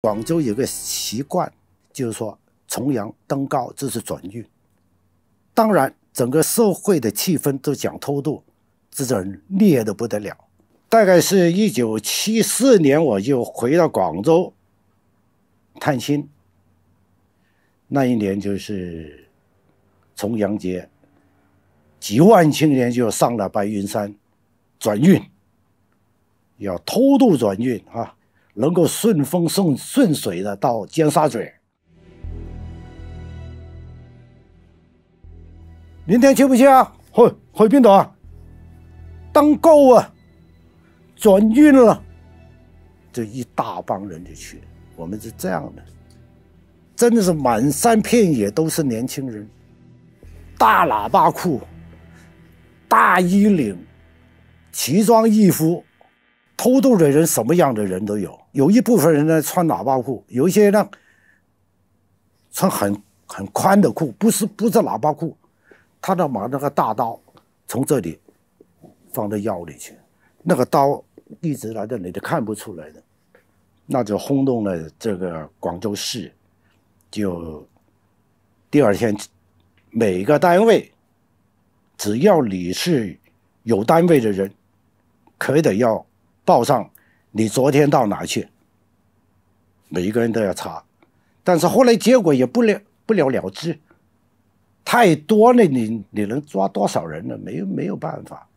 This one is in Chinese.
广州有个习惯，就是说重阳登高，这是转运。当然，整个社会的气氛都讲偷渡，这种人烈的不得了。大概是一九七四年，我就回到广州探亲。那一年就是重阳节，几万青年就上了白云山转运，要偷渡转运啊。能够顺风顺顺水的到尖沙咀。明天去不去啊？去去边度啊？登高啊！转运了，这一大帮人就去。我们是这样的，真的是满山遍野都是年轻人，大喇叭裤、大衣领，奇装异服。偷渡的人什么样的人都有，有一部分人呢穿喇叭裤，有一些呢穿很很宽的裤，不是不是喇叭裤，他呢把那个大刀从这里放到腰里去，那个刀一直来到你都看不出来的，那就轰动了这个广州市，就第二天每个单位，只要你是有单位的人，可得要。报上，你昨天到哪去？每一个人都要查，但是后来结果也不了不了了之，太多了，你你能抓多少人呢？没没有办法。